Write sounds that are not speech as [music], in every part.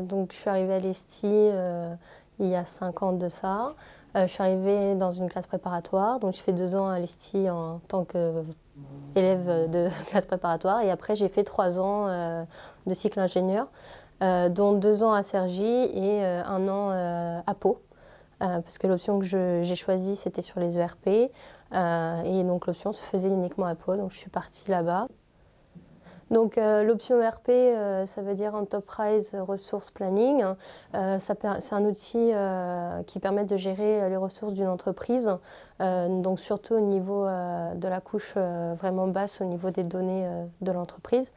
Euh, donc je suis arrivée à l'ESTI euh, il y a 5 ans de ça. Euh, je suis arrivée dans une classe préparatoire, donc je fais deux ans à l'ESTI en tant qu'élève de [laughs] classe préparatoire. Et après, j'ai fait trois ans de cycle ingénieur, dont deux ans à Sergi et 1 un an à Pau. parce que l'option que j'ai choisie, c'était sur les ERP. et donc l'option se faisait uniquement à Pau, donc je suis partie là-bas. Donc euh, l'option RP, euh, ça veut dire Enterprise Resource Planning. Euh, c'est un outil qui permet de gérer les ressources d'une entreprise, donc surtout au niveau de la couche vraiment basse, au niveau des données de l'entreprise.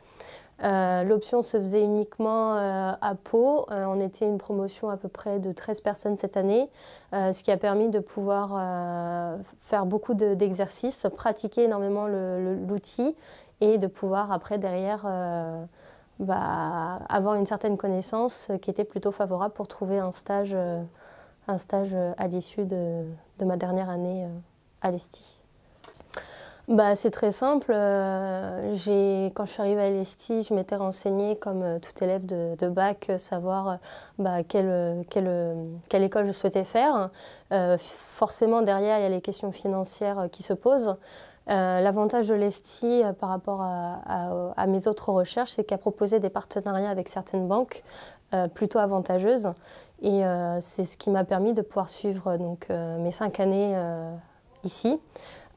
L'option se faisait uniquement à Pau. on était une promotion à peu près de 13 personnes cette année, ce qui a permis de pouvoir faire beaucoup d'exercices, pratiquer énormément l'outil et de pouvoir après derrière euh, bah, avoir une certaine connaissance qui était plutôt favorable pour trouver un stage, euh, un stage euh, à l'issue de, ma dernière année à l'ESTI. Bah, c'est très simple. quand je suis arrivée à l'ESTI, je m'étais renseignée comme tout élève de, bac, savoir bah, quelle, école je souhaitais faire. forcément, derrière, il y a les questions financières qui se posent. Euh, l'avantage de l'ESTI euh, par rapport à, mes autres recherches, c'est qu'elle proposait des partenariats avec certaines banques euh, plutôt avantageuses. Et c'est ce qui m'a permis de pouvoir suivre donc, mes cinq années ici.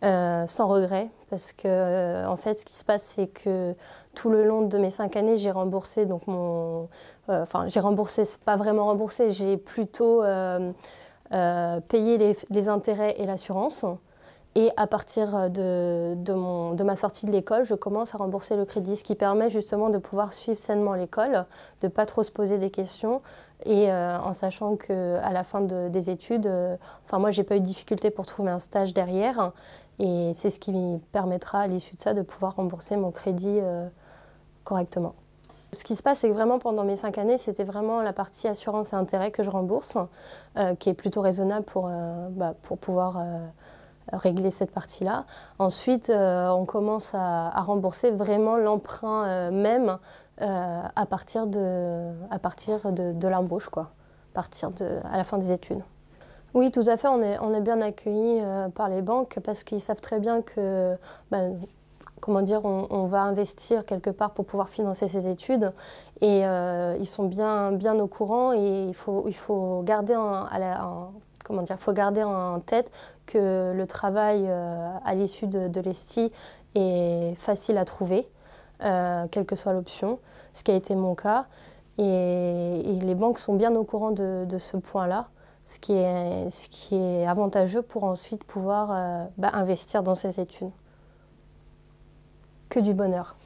sans regret, parce que en fait, ce qui se passe, c'est que tout le long de mes cinq années, j'ai remboursé donc mon, enfin, j'ai remboursé, pas vraiment remboursé, j'ai plutôt payé les, intérêts et l'assurance. Et à partir euh, de, de, mon, de ma sortie de l'école, je commence à rembourser le crédit, ce qui permet justement de pouvoir suivre sainement l'école, de ne pas trop se poser des questions. Et euh, en sachant qu'à la fin des études, euh, enfin moi, j'ai pas eu de difficulté pour trouver un stage derrière. Et c'est ce qui me permettra à l'issue de ça de pouvoir rembourser mon crédit correctement. Ce qui se passe, c'est que vraiment pendant mes cinq années, c'était vraiment la partie assurance et intérêt que je rembourse, qui est plutôt raisonnable pour, bah, pour pouvoir régler cette partie-là. Ensuite, euh, on commence à, rembourser vraiment l'emprunt euh, même euh, à partir de, à partir de, l'embauche, quoi, à, partir de, à la fin des études. Oui, tout à fait, on est, on est bien accueillis par les banques parce qu'ils savent très bien que, ben, comment dire, on, va investir quelque part pour pouvoir financer ses études et ils sont bien, bien au courant et il faut, il faut garder en, à la, il faut garder en tête que le travail euh, à l'issue de, l'ESTI est facile à trouver, euh, quelle que soit l'option, ce qui a été mon cas. Et, les banques sont bien au courant de, ce point-là, ce, qui est, avantageux pour ensuite pouvoir euh, bah, investir dans ces études. Que du bonheur.